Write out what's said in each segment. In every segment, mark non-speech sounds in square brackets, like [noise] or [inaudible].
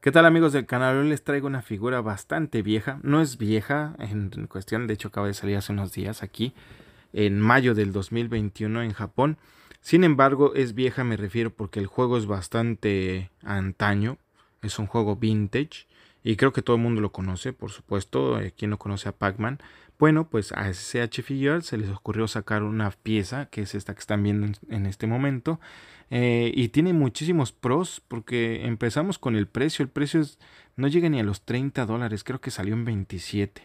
¿Qué tal amigos del canal? Hoy les traigo una figura bastante vieja, no es vieja en cuestión, de hecho acaba de salir hace unos días aquí, en mayo del 2021 en Japón. Sin embargo, es vieja me refiero porque el juego es bastante antaño, es un juego vintage y creo que todo el mundo lo conoce, por supuesto, eh, quien no conoce a Pac-Man, bueno, pues a SH Figure se les ocurrió sacar una pieza, que es esta que están viendo en, este momento, eh, y tiene muchísimos pros, porque empezamos con el precio, el precio no llega ni a los 30 dólares, creo que salió en 27.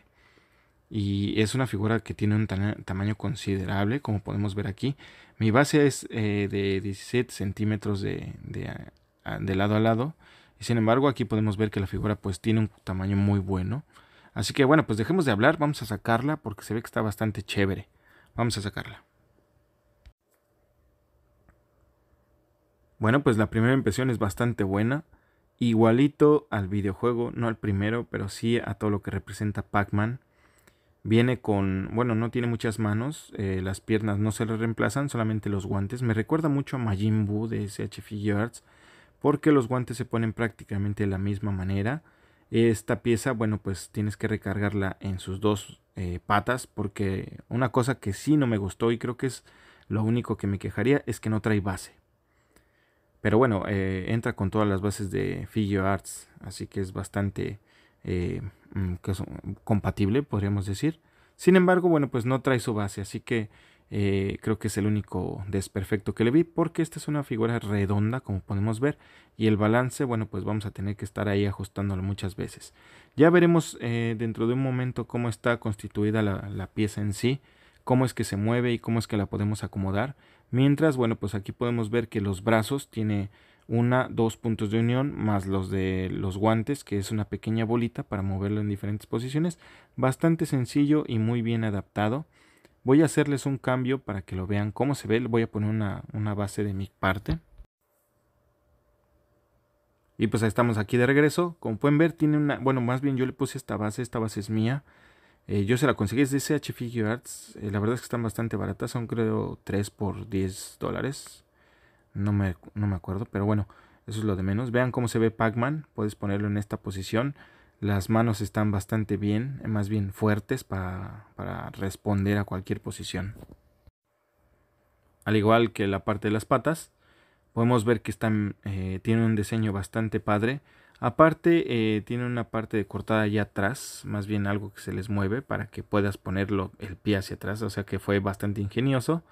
Y es una figura que tiene un tamaño considerable, como podemos ver aquí. Mi base es eh, de 17 centímetros de, de, ah, ah, de lado a lado. Y sin embargo aquí podemos ver que la figura pues tiene un tamaño muy bueno. Así que bueno, pues dejemos de hablar, vamos a sacarla porque se ve que está bastante chévere. Vamos a sacarla. Bueno, pues la primera impresión es bastante buena. Igualito al videojuego, no al primero, pero sí a todo lo que representa Pac-Man. Viene con, bueno, no tiene muchas manos, eh, las piernas no se le reemplazan, solamente los guantes. Me recuerda mucho a Majin Buu de SH Figure porque los guantes se ponen prácticamente de la misma manera. Esta pieza, bueno, pues tienes que recargarla en sus dos eh, patas porque una cosa que sí no me gustó y creo que es lo único que me quejaría es que no trae base. Pero bueno, eh, entra con todas las bases de Figure Arts, así que es bastante eh, mm, mm, compatible, podríamos decir. Sin embargo, bueno, pues no trae su base, así que eh, creo que es el único desperfecto que le vi porque esta es una figura redonda como podemos ver y el balance bueno pues vamos a tener que estar ahí ajustándolo muchas veces ya veremos eh, dentro de un momento cómo está constituida la, la pieza en sí cómo es que se mueve y cómo es que la podemos acomodar mientras bueno pues aquí podemos ver que los brazos tiene una, dos puntos de unión más los de los guantes, que es una pequeña bolita para moverlo en diferentes posiciones. Bastante sencillo y muy bien adaptado. Voy a hacerles un cambio para que lo vean cómo se ve. Le voy a poner una, base de mi parte. Y pues estamos aquí de regreso. Como pueden ver, tiene una... Bueno, más bien yo le puse esta base. Esta base es mía. Eh, yo se la conseguí de CH Figure Arts. Eh, la verdad es que están bastante baratas. Son creo 3 por 10 dólares. No me, no me acuerdo, pero bueno, eso es lo de menos. Vean cómo se ve Pac-Man. Puedes ponerlo en esta posición. Las manos están bastante bien, eh, más bien fuertes para, para responder a cualquier posición. Al igual que la parte de las patas, podemos ver que están, eh, tiene un diseño bastante padre. Aparte, eh, tiene una parte de cortada allá atrás, más bien algo que se les mueve para que puedas ponerlo el pie hacia atrás, o sea que fue bastante ingenioso.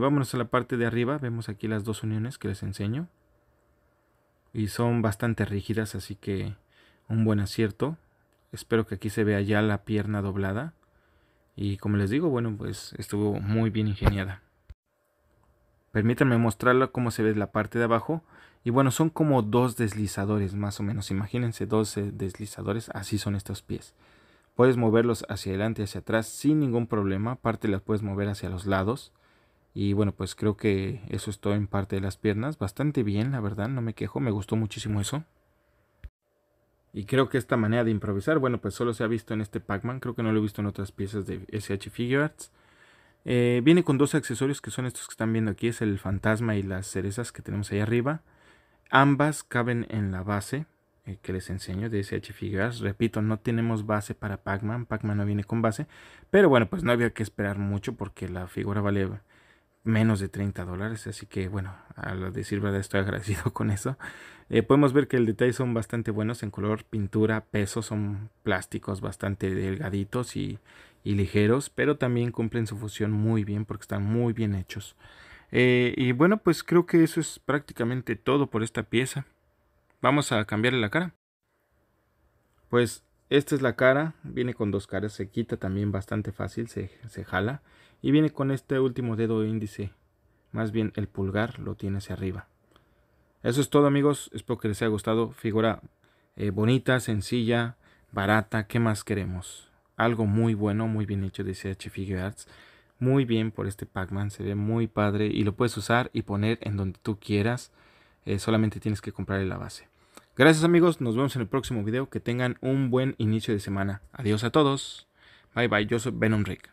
vámonos a la parte de arriba, vemos aquí las dos uniones que les enseño. Y son bastante rígidas, así que un buen acierto. Espero que aquí se vea ya la pierna doblada. Y como les digo, bueno, pues estuvo muy bien ingeniada. Permítanme mostrarla cómo se ve la parte de abajo. Y bueno, son como dos deslizadores más o menos. Imagínense dos deslizadores. Así son estos pies. Puedes moverlos hacia adelante y hacia atrás sin ningún problema. Aparte las puedes mover hacia los lados. Y bueno, pues creo que eso es en parte de las piernas. Bastante bien, la verdad. No me quejo. Me gustó muchísimo eso. Y creo que esta manera de improvisar, bueno, pues solo se ha visto en este Pac-Man, creo que no lo he visto en otras piezas de SH Figure Arts. Eh, viene con dos accesorios que son estos que están viendo aquí, es el fantasma y las cerezas que tenemos ahí arriba. Ambas caben en la base eh, que les enseño de SH Figure Arts. Repito, no tenemos base para Pac-Man, Pac-Man no viene con base. Pero bueno, pues no había que esperar mucho porque la figura vale menos de 30 dólares. Así que bueno, a decir verdad estoy [laughs] agradecido con eso. Eh, podemos ver que el detalle son bastante buenos en color, pintura, peso, son plásticos bastante delgaditos y, ligeros, pero también cumplen su función muy bien porque están muy bien hechos. Eh, y bueno, pues creo que eso es prácticamente todo por esta pieza. Vamos a cambiarle la cara. Pues esta es la cara, viene con dos caras, se quita también bastante fácil, se, jala. Y viene con este último dedo índice, más bien el pulgar lo tiene hacia arriba. Eso es todo amigos, espero que les haya gustado. Figura eh, bonita, sencilla, barata, ¿qué más queremos? Algo muy bueno, muy bien hecho, dice H. Figure Arts. Muy bien por este Pac-Man, se ve muy padre y lo puedes usar y poner en donde tú quieras. Eh, solamente tienes que comprarle la base. Gracias amigos, nos vemos en el próximo video. Que tengan un buen inicio de semana. Adiós a todos. Bye bye, yo soy Venom Rick.